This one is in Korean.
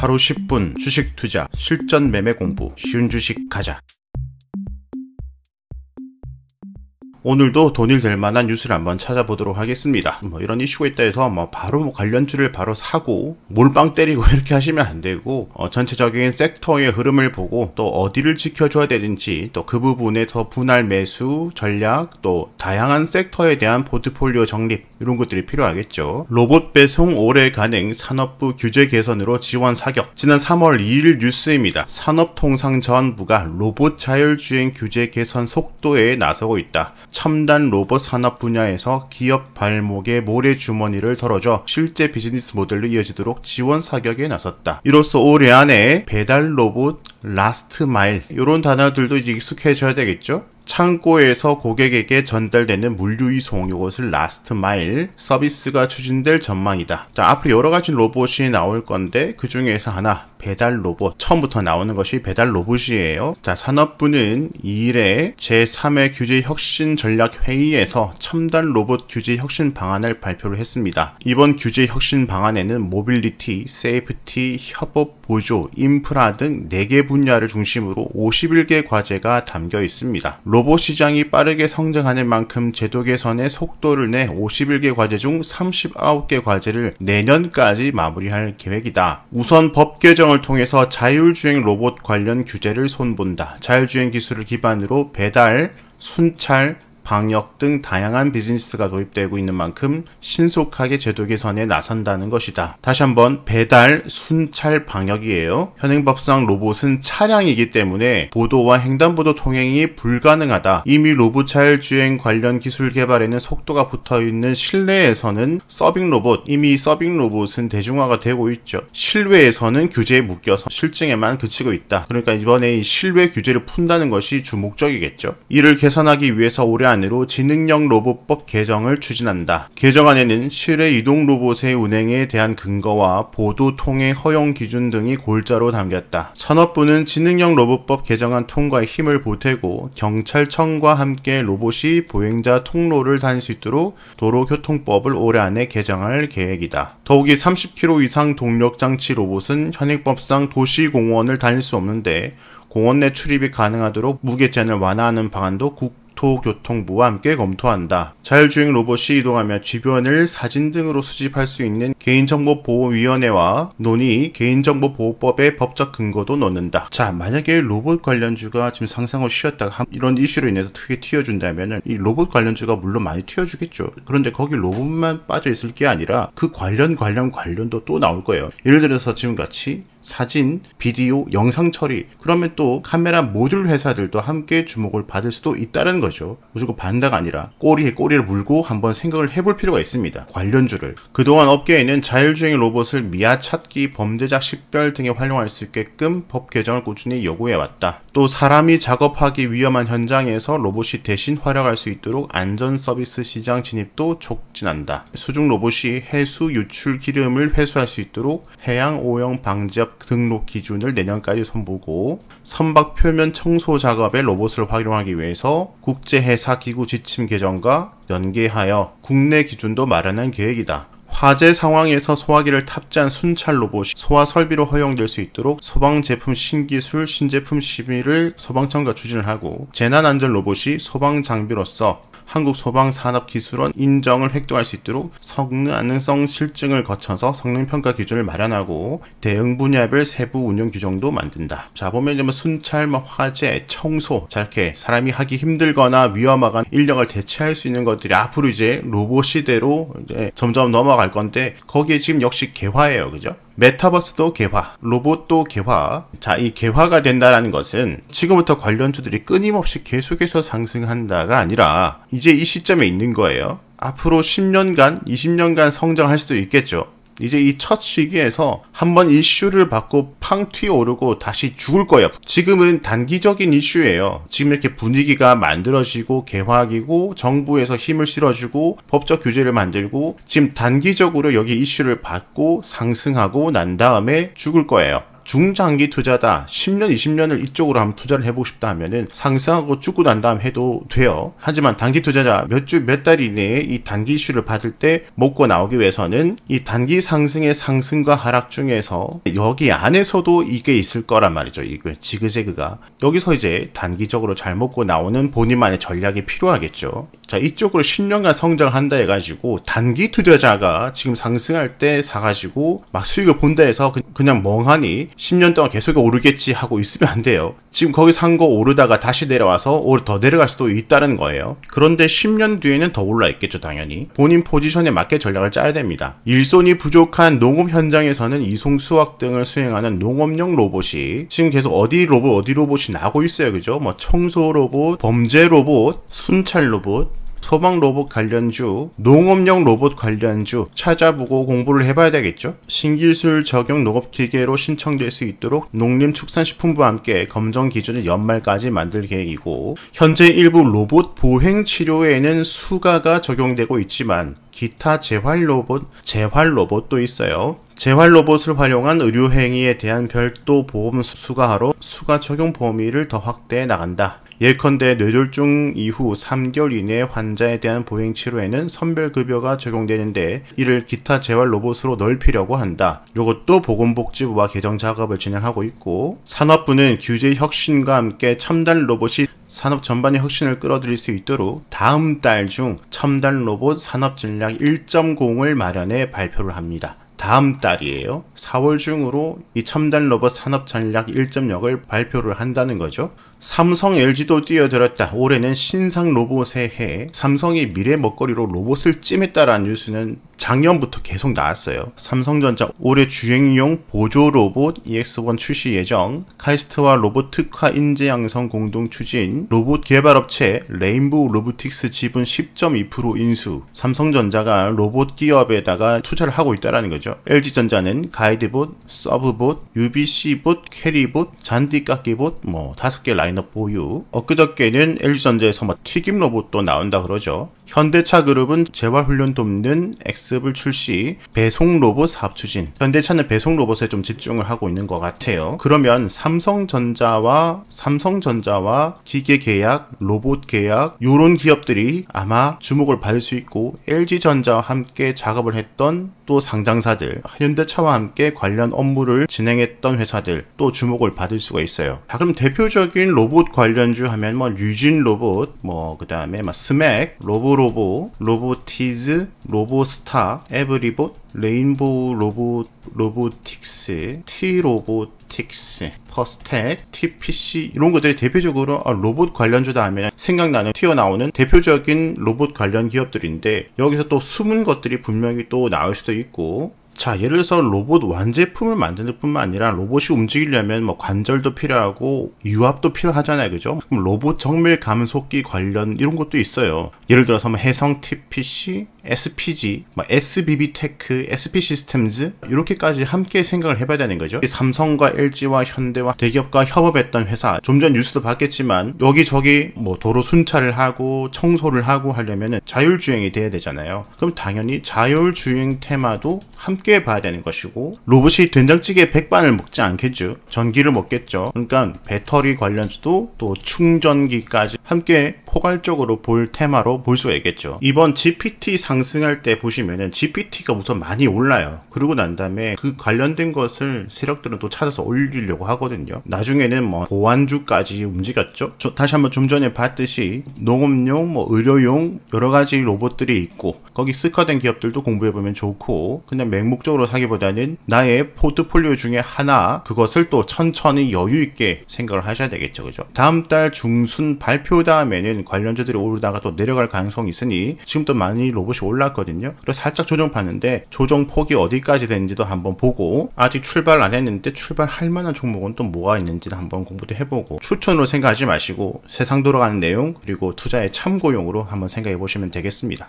하루 10분 주식 투자 실전 매매 공부 쉬운 주식 가자 오늘도 돈이 될 만한 뉴스를 한번 찾아보도록 하겠습니다. 뭐 이런 이슈가 있다 해서 뭐 바로 뭐 관련주를 바로 사고 몰빵 때리고 이렇게 하시면 안 되고 어 전체적인 섹터의 흐름을 보고 또 어디를 지켜줘야 되는지 또 그 부분에서 분할 매수 전략 또 다양한 섹터에 대한 포트폴리오 정립 이런 것들이 필요하겠죠. 로봇 배송 올해 가능 산업부 규제 개선으로 지원 사격 지난 3월 2일 뉴스입니다. 산업통상자원부가 로봇 자율주행 규제 개선 속도에 나서고 있다. 첨단 로봇 산업 분야에서 기업 발목의 모래주머니를 덜어줘 실제 비즈니스 모델로 이어지도록 지원 사격에 나섰다. 이로써 올해 안에 배달 로봇, 라스트 마일 이런 단어들도 이제 익숙해져야 되겠죠? 창고에서 고객에게 전달되는 물류 이송 이것을 라스트 마일 서비스가 추진될 전망이다. 자, 앞으로 여러 가지 로봇이 나올 건데 그 중에서 하나 배달 로봇 처음부터 나오는 것이 배달 로봇이에요 자 산업부는 2일에 제3회 규제 혁신 전략 회의에서 첨단 로봇 규제 혁신 방안을 발표를 했습니다 이번 규제 혁신 방안에는 모빌리티, 세이프티, 협업 보조, 인프라 등 4개 분야를 중심으로 51개 과제가 담겨 있습니다 로 로봇 시장이 빠르게 성장하는 만큼 제도 개선에 속도를 내 51개 과제 중 39개 과제를 내년까지 마무리할 계획이다. 우선 법 개정을 통해서 자율주행 로봇 관련 규제를 손본다. 자율주행 기술을 기반으로 배달, 순찰, 방역 등 다양한 비즈니스가 도입되고 있는 만큼 신속하게 제도 개선에 나선다는 것이다. 다시 한번 배달, 순찰, 방역이에요. 현행법상 로봇은 차량이기 때문에 보도와 횡단보도 통행이 불가능하다. 이미 로봇차일 주행 관련 기술 개발에는 속도가 붙어있는 실내에서는 서빙 로봇, 이미 서빙 로봇은 대중화가 되고 있죠. 실외에서는 규제에 묶여서 실증에만 그치고 있다. 그러니까 이번에 이 실외 규제를 푼다는 것이 주목적이겠죠. 이를 개선하기 위해서 올해 안 개정안으로 지능형 로봇법 개정을 추진한다. 개정안에는 실외 이동 로봇의 운행에 대한 근거와 보도 통행 허용 기준 등이 골자로 담겼다. 산업부는 지능형 로봇법 개정안 통과에 힘을 보태고 경찰청과 함께 로봇이 보행자 통로를 다닐 수 있도록 도로교통법을 올해 안에 개정할 계획이다. 더욱이 30km 이상 동력장치 로봇은 현행법상 도시공원을 다닐 수 없는데 공원 내 출입이 가능하도록 무게 제한을 완화하는 방안도 국 국토교통부와 함께 검토한다. 자율주행 로봇이 이동하며 주변을 사진 등으로 수집할 수 있는 개인정보보호위원회와 논의 개인정보보호법의 법적 근거도 넣는다. 자 만약에 로봇 관련주가 지금 상상을 쉬었다가 이런 이슈로 인해서 크게 튀어준다면 이 로봇 관련주가 물론 많이 튀어주겠죠. 그런데 거기 로봇만 빠져있을 게 아니라 그 관련 관련 관련도 또 나올 거예요. 예를 들어서 지금같이 사진, 비디오, 영상 처리 그러면 또 카메라 모듈 회사들도 함께 주목을 받을 수도 있다는 거죠. 무조건 반다가 아니라 꼬리에 꼬리를 물고 한번 생각을 해볼 필요가 있습니다. 관련주를. 그동안 업계에는 자율주행 로봇을 미아 찾기, 범죄자 식별 등에 활용할 수 있게끔 법 개정을 꾸준히 요구해왔다. 또 사람이 작업하기 위험한 현장에서 로봇이 대신 활약할 수 있도록 안전 서비스 시장 진입도 촉진한다. 수중 로봇이 해수 유출 기름을 회수할 수 있도록 해양 오염 방지업 등록 기준을 내년까지 선보고 선박 표면 청소 작업에 로봇을 활용하기 위해서 국제해사 기구 지침 개정과 연계하여 국내 기준도 마련한 계획이다. 화재 상황에서 소화기를 탑재한 순찰 로봇이 소화 설비로 허용될 수 있도록 소방 제품 신기술 신제품 심의를 소방청과 추진을 하고 재난 안전 로봇이 소방 장비로서 한국 소방산업기술원 인정을 획득할 수 있도록 성능 안능성 실증을 거쳐서 성능 평가 기준을 마련하고 대응 분야별 세부 운영 규정도 만든다. 자 보면 이제 뭐 순찰, 뭐 화재, 청소, 자 이렇게 사람이 하기 힘들거나 위험하간 인력을 대체할 수 있는 것들이 앞으로 이제 로봇 시대로 이제 점점 넘어갈 갈 건데 거기에 지금 역시 개화예요. 그죠? 메타버스도 개화, 로봇도 개화. 자, 이 개화가 된다라는 것은 지금부터 관련주들이 끊임없이 계속해서 상승한다가 아니라 이제 이 시점에 있는 거예요. 앞으로 10년간, 20년간 성장할 수도 있겠죠. 이제 이 첫 시기에서 한번 이슈를 받고 팡 튀어오르고 다시 죽을 거예요. 지금은 단기적인 이슈예요. 지금 이렇게 분위기가 만들어지고 개화기고 정부에서 힘을 실어주고 법적 규제를 만들고 지금 단기적으로 여기 이슈를 받고 상승하고 난 다음에 죽을 거예요. 중장기 투자다 10년 20년을 이쪽으로 한번 투자를 해보고 싶다 하면은 상승하고 죽고 난 다음 해도 돼요 하지만 단기 투자자 몇 주 몇 달 이내에 이 단기 이슈를 받을 때 먹고 나오기 위해서는 이 단기 상승의 상승과 하락 중에서 여기 안에서도 이게 있을 거란 말이죠 이거 그 지그재그가 여기서 이제 단기적으로 잘 먹고 나오는 본인만의 전략이 필요하겠죠 자 이쪽으로 10년간 성장한다 해가지고 단기 투자자가 지금 상승할 때 사가지고 막 수익을 본다 해서 그, 그냥 멍하니 10년 동안 계속 오르겠지 하고 있으면 안 돼요. 지금 거기 산 거 오르다가 다시 내려와서 더 내려갈 수도 있다는 거예요. 그런데 10년 뒤에는 더 올라 있겠죠 당연히. 본인 포지션에 맞게 전략을 짜야 됩니다. 일손이 부족한 농업 현장에서는 이송 수확 등을 수행하는 농업용 로봇이 지금 계속 어디 로봇 어디 로봇이 나고 있어요 그죠? 뭐 청소 로봇, 범죄 로봇, 순찰 로봇, 소방 로봇 관련주, 농업용 로봇 관련주 찾아보고 공부를 해봐야 되겠죠? 신기술 적용 농업 기계로 신청될 수 있도록 농림축산식품부와 함께 검정 기준을 연말까지 만들 계획이고 현재 일부 로봇 보행 치료에는 수가가 적용되고 있지만 기타 재활 로봇, 재활 로봇도 있어요. 재활 로봇을 활용한 의료 행위에 대한 별도 보험 수가화로 수가 적용 범위를 더 확대해 나간다. 예컨대 뇌졸중 이후 3개월 이내 환자에 대한 보행치료에는 선별급여가 적용되는데 이를 기타 재활 로봇으로 넓히려고 한다. 이것도 보건복지부와 개정 작업을 진행하고 있고 산업부는 규제 혁신과 함께 첨단 로봇이 산업 전반의 혁신을 끌어들일 수 있도록 다음 달 중 첨단 로봇 산업 전략 1.0을 마련해 발표를 합니다. 다음 달이에요. 4월 중으로 이 첨단 로봇 산업 전략 1.0을 발표를 한다는 거죠. 삼성 LG도 뛰어들었다. 올해는 신상 로봇의 해. 삼성이 미래 먹거리로 로봇을 찜했다라는 뉴스는 작년부터 계속 나왔어요. 삼성전자 올해 주행용 보조 로봇 EX1 출시 예정, 카이스트와 로봇 특화 인재 양성 공동 추진, 로봇 개발업체 레인보우 로보틱스 지분 10.2% 인수, 삼성전자가 로봇 기업에다가 투자를 하고 있다라는 거죠. LG전자는 가이드봇, 서브봇, UBC봇, 캐리봇, 잔디깎이봇 뭐 다섯 개 라인 라인업 보유 엊그저께는 LG전자에서 뭐 튀김 로봇도 나온다 그러죠 현대차 그룹은 재활훈련 돕는 엑스블 출시 배송 로봇 사업 추진 현대차는 배송 로봇에 좀 집중을 하고 있는 것 같아요 그러면 삼성전자와 삼성전자와 기계 계약 로봇 계약 요런 기업들이 아마 주목을 받을 수 있고 LG전자와 함께 작업을 했던 또 상장사들, 현대차와 함께 관련 업무를 진행했던 회사들 또 주목을 받을 수가 있어요. 자, 그럼 대표적인 로봇 관련주 하면 뭐 류진 로봇, 뭐그 다음에 뭐 스맥, 로보로보, 로보티즈, 로보스타, 에브리봇, 레인보우 로봇 로보틱스, 티로봇, 스틱스, 퍼스텍, TPC 이런 것들이 대표적으로 아, 로봇 관련주다 하면 생각나는 튀어나오는 대표적인 로봇 관련 기업들인데 여기서 또 숨은 것들이 분명히 또 나올 수도 있고 자, 예를 들어서 로봇 완제품을 만드는 뿐만 아니라 로봇이 움직이려면 뭐 관절도 필요하고 유압도 필요하잖아요. 그죠? 그럼 로봇 정밀 감속기 관련 이런 것도 있어요. 예를 들어서 뭐 해성 TPC, SPG, 뭐 SBB 테크, SP 시스템즈 이렇게까지 함께 생각을 해봐야 되는 거죠. 삼성과 LG와 현대와 대기업과 협업했던 회사 좀 전 뉴스도 봤겠지만 여기저기 뭐 도로 순찰을 하고 청소를 하고 하려면 자율주행이 돼야 되잖아요. 그럼 당연히 자율주행 테마도 함께 쉽게 봐야 되는 것이고 로봇이 된장찌개 백반을 먹지 않겠죠 전기를 먹겠죠 그러니까 배터리 관련주도 또 충전기까지 함께 포괄적으로 볼 테마로 볼 수가 있겠죠. 이번 GPT 상승할 때 보시면은 GPT가 우선 많이 올라요. 그러고 난 다음에 그 관련된 것을 세력들은 또 찾아서 올리려고 하거든요. 나중에는 뭐 보안주까지 움직였죠. 다시 한번 좀 전에 봤듯이 농업용, 뭐 의료용 여러 가지 로봇들이 있고 거기 스커된 기업들도 공부해보면 좋고 그냥 맹목적으로 사기보다는 나의 포트폴리오 중에 하나 그것을 또 천천히 여유 있게 생각을 하셔야 되겠죠. 그죠? 다음 달 중순 발표 다음에는 관련된 주들이 오르다가 또 내려갈 가능성이 있으니 지금 또 많이 로봇이 올랐거든요. 그래서 살짝 조정 봤는데 조정 폭이 어디까지 되는지도 한번 보고 아직 출발 안 했는데 출발할 만한 종목은 또 뭐가 있는지도 한번 공부도 해보고 추천으로 생각하지 마시고 세상 돌아가는 내용 그리고 투자의 참고용으로 한번 생각해 보시면 되겠습니다.